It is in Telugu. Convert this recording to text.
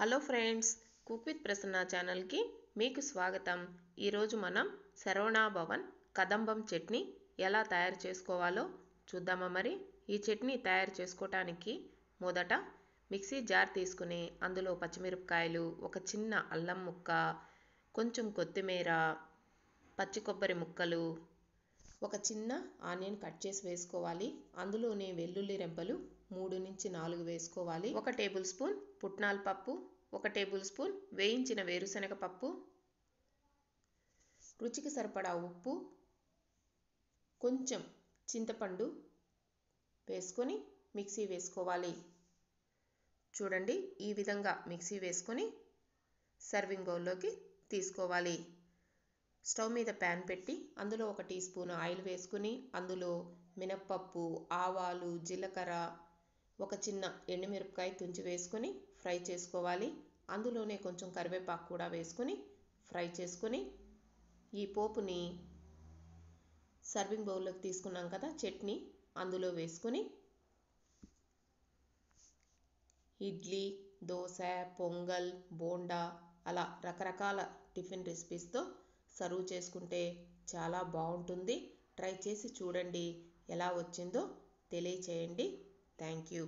hello friends cook with Prasanna ఛానల్కి మీకు స్వాగతం ఈరోజు మనం శరవణా భవన్ కదంబం చట్నీ ఎలా తయారు చేసుకోవాలో చూద్దామా మరి ఈ చట్నీ తయారు చేసుకోవటానికి మొదట మిక్సీ జార్ తీసుకుని అందులో పచ్చిమిరపకాయలు ఒక చిన్న అల్లం ముక్క కొంచెం కొత్తిమీర పచ్చి కొబ్బరి ముక్కలు ఒక చిన్న ఆనియన్ కట్ చేసి వేసుకోవాలి అందులోనే వెల్లుల్లి రెబ్బలు మూడు నుంచి నాలుగు వేసుకోవాలి ఒక టేబుల్ స్పూన్ పుట్నాల పప్పు ఒక టేబుల్ స్పూన్ వేయించిన వేరుశనగ పప్పు రుచికి సరిపడా ఉప్పు కొంచెం చింతపండు వేసుకొని మిక్సీ వేసుకోవాలి చూడండి ఈ విధంగా మిక్సీ వేసుకొని సర్వింగ్ బౌల్లోకి తీసుకోవాలి స్టవ్ మీద ప్యాన్ పెట్టి అందులో ఒక టీ స్పూన్ ఆయిల్ వేసుకుని అందులో మినప్పప్పు ఆవాలు జీలకర్ర ఒక చిన్న ఎండుమిరపకాయ తుంచి వేసుకుని ఫ్రై చేసుకోవాలి అందులోనే కొంచెం కరివేపాకు కూడా వేసుకుని ఫ్రై చేసుకుని ఈ పోపుని సర్వింగ్ బౌల్లోకి తీసుకున్నాం కదా చట్నీ అందులో వేసుకుని ఇడ్లీ దోశ పొంగల్ బోండా అలా రకరకాల టిఫిన్ రెసిపీస్తో సర్వ్ చేసుకుంటే చాలా బాగుంటుంది ట్రై చేసి చూడండి ఎలా వచ్చిందో తెలియచేయండి థ్యాంక్ యూ